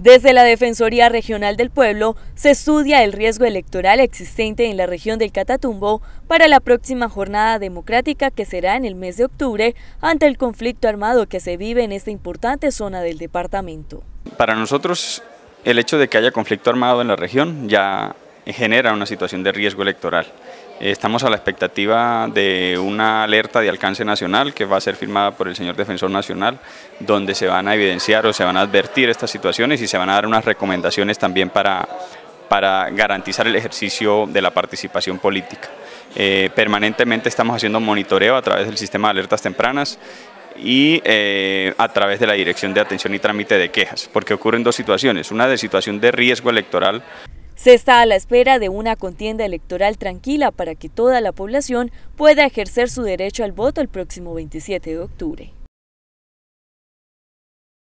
Desde la Defensoría Regional del Pueblo se estudia el riesgo electoral existente en la región del Catatumbo para la próxima jornada democrática que será en el mes de octubre ante el conflicto armado que se vive en esta importante zona del departamento. Para nosotros el hecho de que haya conflicto armado en la región ya genera una situación de riesgo electoral. Estamos a la expectativa de una alerta de alcance nacional que va a ser firmada por el señor Defensor Nacional, donde se van a evidenciar o se van a advertir estas situaciones y se van a dar unas recomendaciones también para, para garantizar el ejercicio de la participación política. Eh, permanentemente estamos haciendo monitoreo a través del sistema de alertas tempranas y eh, a través de la Dirección de Atención y Trámite de Quejas, porque ocurren dos situaciones, una de situación de riesgo electoral se está a la espera de una contienda electoral tranquila para que toda la población pueda ejercer su derecho al voto el próximo 27 de octubre.